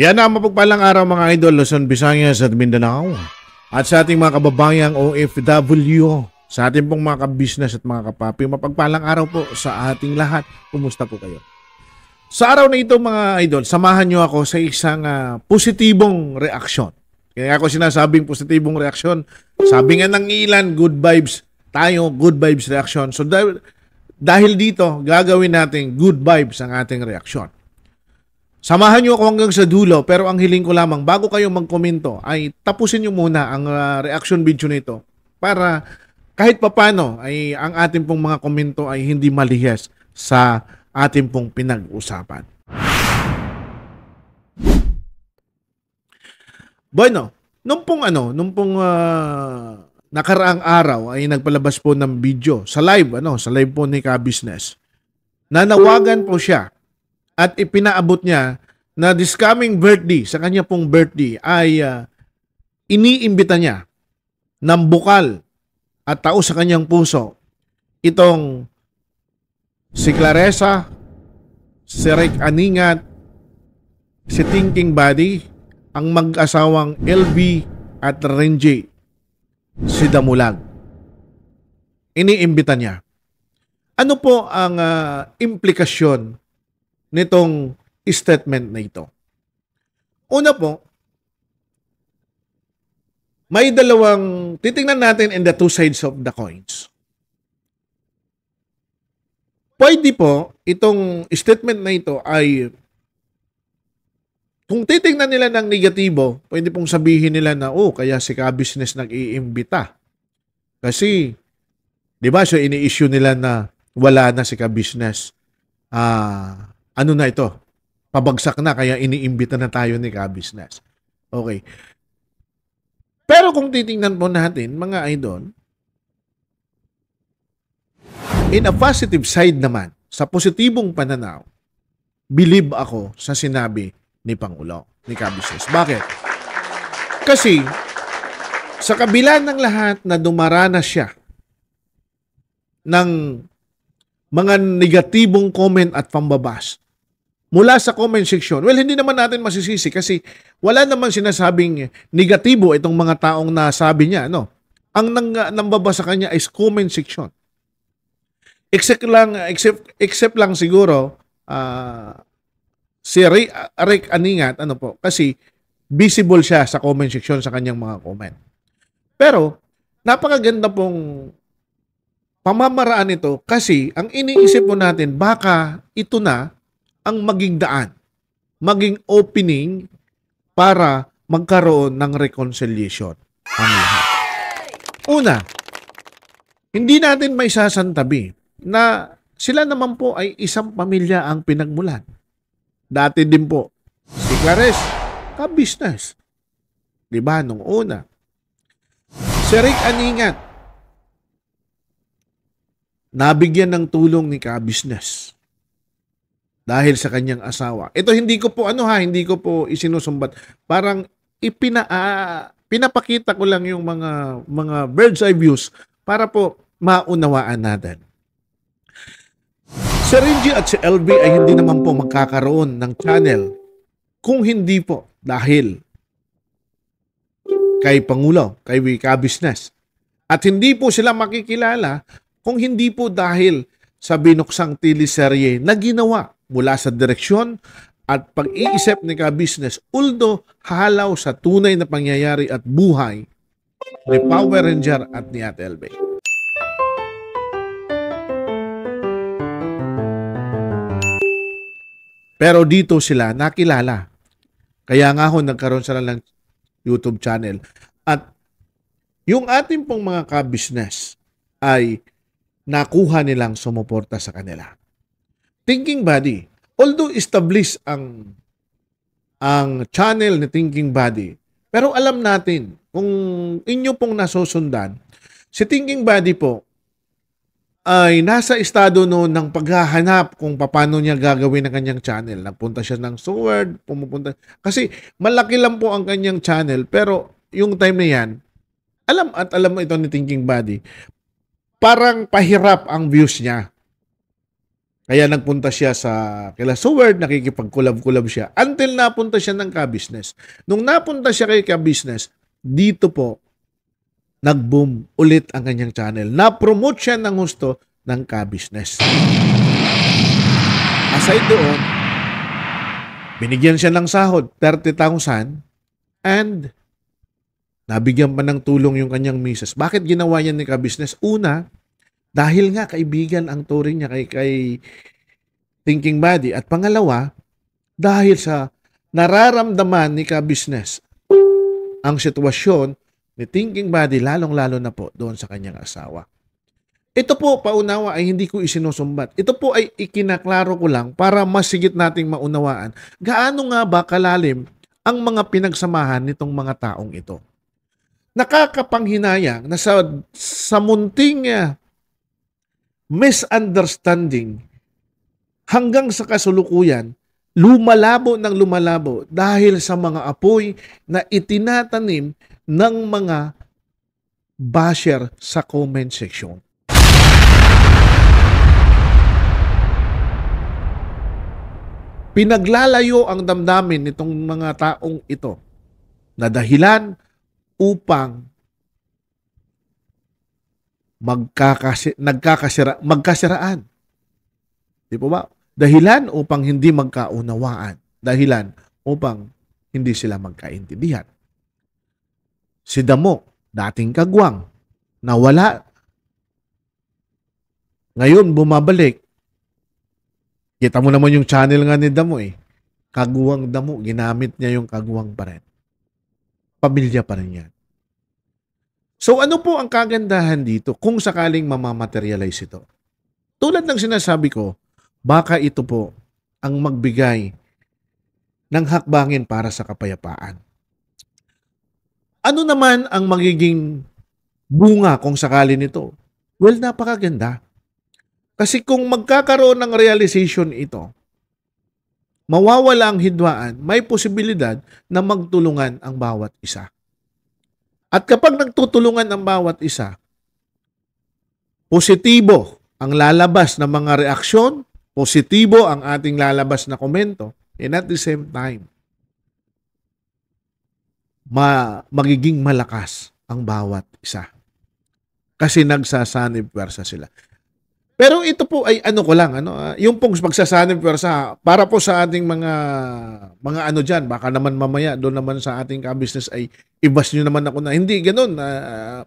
Yan na mapagpalang araw mga idol Luzon, Visayas at Mindanao. At sa ating mga kababayang OFW, sa ating pong mga kabisnes at mga kapapi, mapagpalang araw po sa ating lahat. Kumusta po kayo? Sa araw na ito mga idol, samahan nyo ako sa isang uh, positibong reaksyon. Kaya ako sinasabing positibong reaksyon. Sabi nga ng ilan, good vibes tayo, good vibes reaction. So dahil, dahil dito, gagawin natin good vibes ang ating reaksyon. Samahan niyo ako hanggang sa dulo pero ang hiling ko lamang bago kayo magkomento ay tapusin niyo muna ang uh, reaction video nito para kahit papano ay ang ating pong mga komento ay hindi malihas sa ating pong pinag-usapan. Bueno, nung pong ano, nung pong uh, nakaraang araw ay nagpalabas po ng video sa live ano, sa live po ni Ka Business. Nanawagan po siya at ipinaabot niya na this coming birthday, sa kanya pong birthday, ay uh, iniimbita niya ng bukal at tao sa kanyang puso itong si Claresa, si Rick Aningat, si Thinking Body, ang mag-asawang LB at Renji, si Damulag. Iniimbita niya. Ano po ang uh, implikasyon nitong statement na ito. Una po, may dalawang titingnan natin in the two sides of the coins. Pwede po itong statement na ito ay kung titingnan nila ng negatibo, pwede pong sabihin nila na, oh, kaya si ka-business nag-iimbita. Kasi, di ba, so ini-issue nila na wala na si ka-business. Ah, ano na ito? Pabagsak na kaya iniimbita na tayo ni Kabisnes. Okay. Pero kung titingnan po natin, mga idol, in a positive side naman, sa positibong pananaw, believe ako sa sinabi ni Pangulo, ni Cabisnes. Bakit? Kasi, sa kabila ng lahat na dumarana siya ng mga negatibong comment at pambabas, mula sa comment section. Well, hindi naman natin masisisi kasi wala naman sinasabing negatibo itong mga taong nasabi niya. No? Ang nang, nambaba sa kanya is comment section. Except lang, except, except lang siguro uh, si Rick, ah, Rick Aningat, ano po, kasi visible siya sa comment section sa kanyang mga comment. Pero, napakaganda pong pamamaraan ito kasi ang iniisip mo natin, baka ito na ang maging daan, maging opening para magkaroon ng reconciliation ang lahat. Una, hindi natin may sasantabi na sila naman po ay isang pamilya ang pinagmulan. Dati din po, si Clares, ka-business. Diba, nung una. Si Rick Aningat, nabigyan ng tulong ni ka-business dahil sa kanyang asawa. Ito hindi ko po ano ha, hindi ko po isinusumbat. Parang ipina uh, pinapakita ko lang yung mga mga bird's eye views para po maunawaan natin. Si Reggie at si LB ay hindi naman po magkakaroon ng channel kung hindi po dahil kay Pangulo, kay Wika Business. At hindi po sila makikilala kung hindi po dahil sa binuksang teleserye na ginawa mula sa direksyon at pag-iisip ni ka-business. uldo halaw sa tunay na pangyayari at buhay ni Power Ranger at ni Ate Elbe. Pero dito sila nakilala. Kaya nga ho nagkaroon sila ng YouTube channel. At yung ating pong mga ka-business ay nakuha nilang sumuporta sa kanila thinking body. Although established ang ang channel ni thinking body, pero alam natin kung inyo pong nasusundan, si thinking body po ay nasa estado noon ng paghahanap kung paano niya gagawin ang kanyang channel. Nagpunta siya ng sword, pumupunta. Kasi malaki lang po ang kanyang channel, pero yung time na yan, alam at alam mo ito ni Thinking Body, parang pahirap ang views niya. Kaya nagpunta siya sa kila Seward, nakikipag-collab-collab siya until napunta siya ng ka-business. Nung napunta siya kay ka-business, dito po nag-boom ulit ang kanyang channel. Na-promote siya ng gusto ng ka-business. Aside doon, binigyan siya ng sahod, 30,000 and nabigyan pa ng tulong yung kanyang misis. Bakit ginawa yan ni ka-business? Una, dahil nga kaibigan ang turing niya kay, kay thinking body. At pangalawa, dahil sa nararamdaman ni ka-business ang sitwasyon ni thinking body, lalong-lalo na po doon sa kanyang asawa. Ito po, paunawa ay hindi ko isinusumbat. Ito po ay ikinaklaro ko lang para masigit nating maunawaan gaano nga ba kalalim ang mga pinagsamahan nitong mga taong ito. Nakakapanghinayang na sa, sa munting eh, misunderstanding hanggang sa kasulukuyan, lumalabo ng lumalabo dahil sa mga apoy na itinatanim ng mga basher sa comment section. Pinaglalayo ang damdamin nitong mga taong ito na dahilan upang magkakasi, nagkakasira, magkasiraan. Di po ba? Dahilan upang hindi magkaunawaan. Dahilan upang hindi sila magkaintindihan. Si Damo, dating kagwang, nawala. Ngayon, bumabalik. Kita mo naman yung channel nga ni Damo eh. Kagwang Damo, ginamit niya yung kagwang pa rin. Pamilya pa rin yan. So ano po ang kagandahan dito kung sakaling mamamaterialize ito? Tulad ng sinasabi ko, baka ito po ang magbigay ng hakbangin para sa kapayapaan. Ano naman ang magiging bunga kung sakali nito? Well, napakaganda. Kasi kung magkakaroon ng realization ito, mawawala ang hidwaan, may posibilidad na magtulungan ang bawat isa. At kapag nagtutulungan ang bawat isa, positibo ang lalabas na mga reaksyon, positibo ang ating lalabas na komento, and at the same time, ma magiging malakas ang bawat isa. Kasi nagsasanib pwersa sila. Pero ito po ay ano ko lang ano, uh, yung pong pero sa para po sa ating mga mga ano diyan, baka naman mamaya doon naman sa ating ka-business ay ibas niyo naman ako na hindi ganoon uh,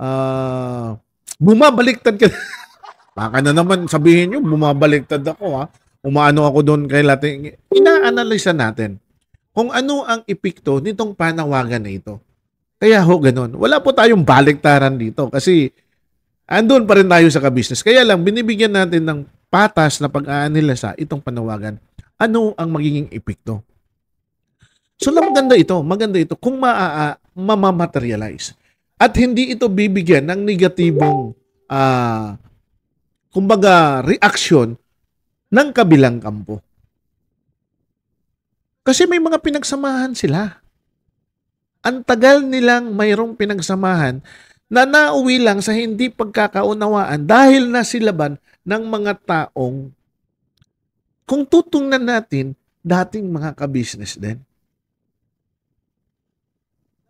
ah, uh, ah, bumabaliktad ka. baka na naman sabihin niyo bumabaliktad ako ha. Umaano ako doon kay Latin. Ina-analyze natin kung ano ang epekto nitong panawagan na ito. Kaya ho, ganoon Wala po tayong baliktaran dito kasi andun pa rin tayo sa ka-business. Kaya lang, binibigyan natin ng patas na pag-aanila sa itong panawagan. Ano ang magiging epekto? So, maganda ito. Maganda ito kung maa mamamaterialize. At hindi ito bibigyan ng negatibong uh, kumbaga reaction ng kabilang kampo. Kasi may mga pinagsamahan sila. Ang tagal nilang mayroong pinagsamahan na nauwi lang sa hindi pagkakaunawaan dahil nasilaban ng mga taong kung tutungnan natin, dating mga kabisnes din.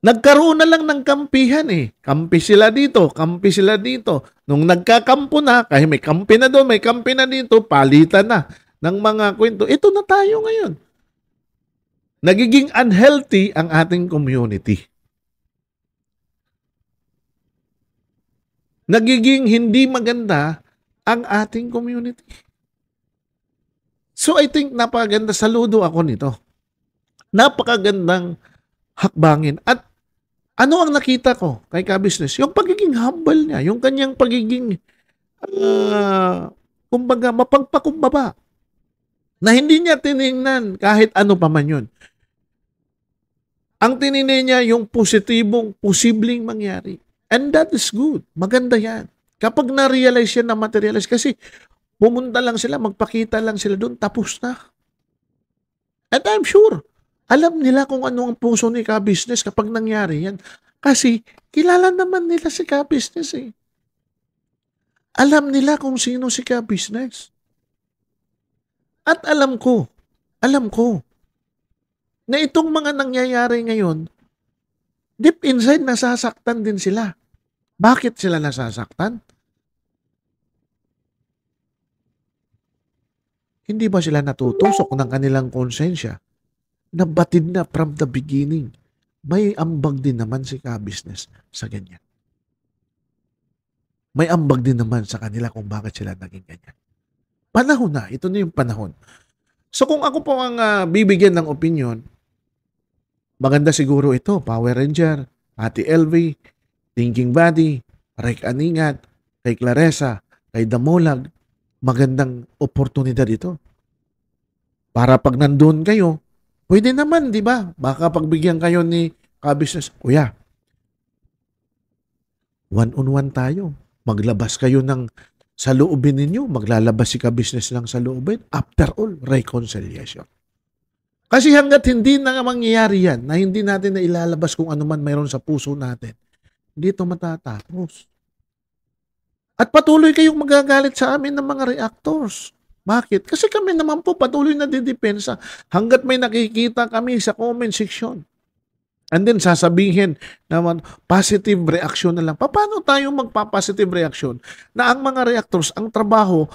Nagkaroon na lang ng kampihan eh. Kampi sila dito, kampi sila dito. Nung nagkakampo na, kahit may kampi na doon, may kampi na dito, palitan na ng mga kwento. Ito na tayo ngayon. Nagiging unhealthy ang ating community. nagiging hindi maganda ang ating community. So I think napakaganda, saludo ako nito. Napakagandang hakbangin. At ano ang nakita ko kay Ka-Business? Yung pagiging humble niya, yung kanyang pagiging, uh, kumbaga, mapagpakumbaba. Na hindi niya tiningnan kahit ano pa man yun. Ang tiningnan niya yung positibong, posibleng mangyari. And that is good. Maganda yan. Kapag na-realize yan, na-materialize, kasi pumunta lang sila, magpakita lang sila doon, tapos na. And I'm sure, alam nila kung ano ang puso ni ka-business kapag nangyari yan. Kasi kilala naman nila si ka-business eh. Alam nila kung sino si ka-business. At alam ko, alam ko, na itong mga nangyayari ngayon, deep inside, nasasaktan din sila. Bakit sila nasasaktan? Hindi ba sila natutusok ng kanilang konsensya? Nabatid na from the beginning. May ambag din naman si ka-business sa ganyan. May ambag din naman sa kanila kung bakit sila naging ganyan. Panahon na. Ito na yung panahon. So kung ako po ang uh, bibigyan ng opinion, Maganda siguro ito, Power Ranger, Ate LV, Thinking Buddy, Rek Aningat, kay Claresa, kay Damolag. Magandang oportunidad ito. Para pag nandun kayo, pwede naman, di ba? Baka pagbigyan kayo ni Kabisnes, Kuya, one-on-one tayo. Maglabas kayo ng sa loobin ninyo, maglalabas si Kabisnes lang sa loobin. After all, reconciliation. Kasi hanggat hindi na mangyayari yan, na hindi natin na ilalabas kung ano man mayroon sa puso natin, dito matatapos. At patuloy kayong magagalit sa amin ng mga reactors. Bakit? Kasi kami naman po patuloy na didepensa hanggat may nakikita kami sa comment section. And then sasabihin naman positive reaction na lang. Paano tayo magpa-positive reaction na ang mga reactors, ang trabaho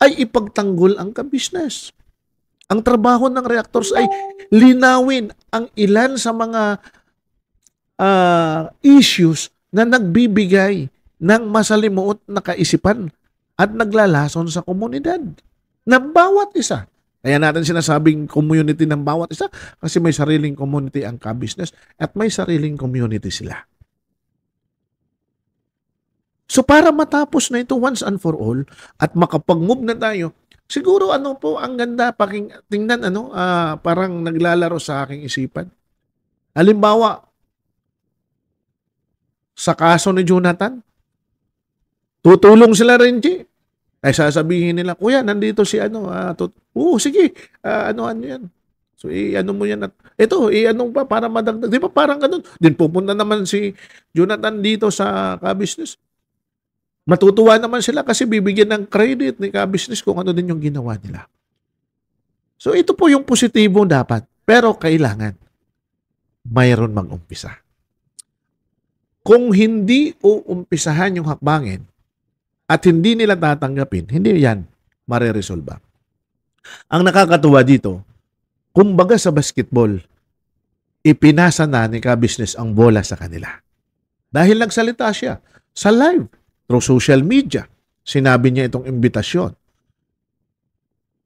ay ipagtanggol ang ka-business? Ang trabaho ng reactors ay linawin ang ilan sa mga uh, issues na nagbibigay ng masalimuot na kaisipan at naglalason sa komunidad na bawat isa. Kaya natin sinasabing community ng bawat isa kasi may sariling community ang ka-business at may sariling community sila. So para matapos na ito once and for all at makapag-move na tayo Siguro ano po, ang ganda paking tingnan ano, uh, parang naglalaro sa aking isipan. Halimbawa, sa kaso ni Jonathan, tutulong sila rin, G. Ay sasabihin nila, Kuya, nandito si ano, uh, tut- Oo, sige, uh, ano, ano yan. So, i-ano mo yan. At, ito, i-ano pa para madagdag. Di ba parang ganun? Din pupunta naman si Jonathan dito sa ka-business. Matutuwa naman sila kasi bibigyan ng credit ni ka-business kung ano din yung ginawa nila. So ito po yung positibo dapat. Pero kailangan mayroon mang umpisa. Kung hindi uumpisahan yung hakbangin at hindi nila tatanggapin, hindi yan mareresolba. Ang nakakatuwa dito, kumbaga sa basketball, ipinasa na ni ka-business ang bola sa kanila. Dahil nagsalita siya sa live through social media. Sinabi niya itong imbitasyon.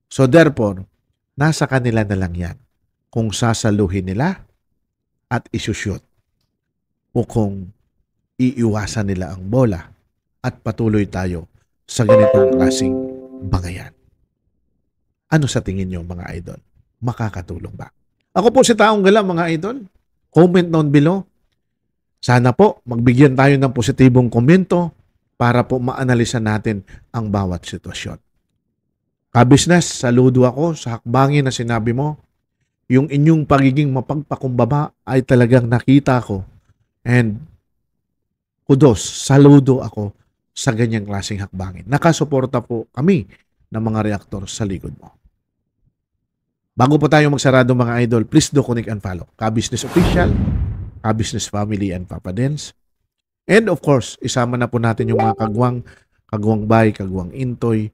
So therefore, nasa kanila na lang yan kung sasaluhin nila at isushoot o kung iiwasan nila ang bola at patuloy tayo sa ganitong klaseng bangayan. Ano sa tingin niyo mga idol? Makakatulong ba? Ako po si Taong Gala mga idol. Comment down below. Sana po magbigyan tayo ng positibong komento para po maanalisa natin ang bawat sitwasyon. Kabisnes, saludo ako sa hakbangin na sinabi mo. Yung inyong pagiging mapagpakumbaba ay talagang nakita ko. And kudos, saludo ako sa ganyang klaseng hakbangin. Nakasuporta po kami ng mga reaktor sa likod mo. Bago po tayo magsarado mga idol, please do connect and follow. Ka-Business Official, Ka-Business Family and Papa Dance, And of course, isama na po natin yung mga kagwang, kagwang bay, kagwang intoy,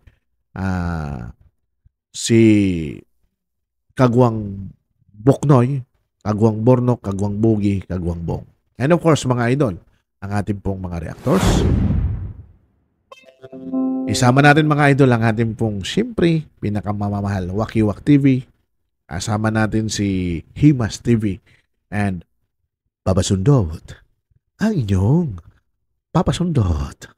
uh, si kagwang buknoy, kagwang bornok, kagwang bugi, kagwang bong. And of course, mga idol, ang ating pong mga reactors. Isama natin mga idol ang ating pong siyempre pinakamamahal Wakiwak TV. Asama natin si Himas TV and Babasundot ang inyong papasundot.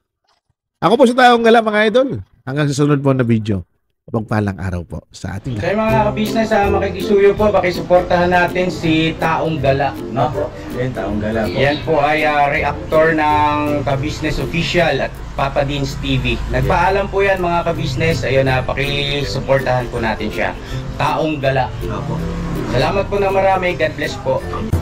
Ako po si Taong Gala mga idol. Hanggang sa sunod po na video. Pagpalang araw po sa ating lahat. Kaya mga kabisnes, uh, ah, makikisuyo po, pakisuportahan natin si Taong Gala. No? Yan, Taong Gala po. Yan po ay uh, reactor ng kabisnes official at Papa Deans TV. Nagpaalam po yan mga kabisnes. Ayun na, uh, pakisuportahan po natin siya. Taong Gala. Salamat po na marami. God bless po.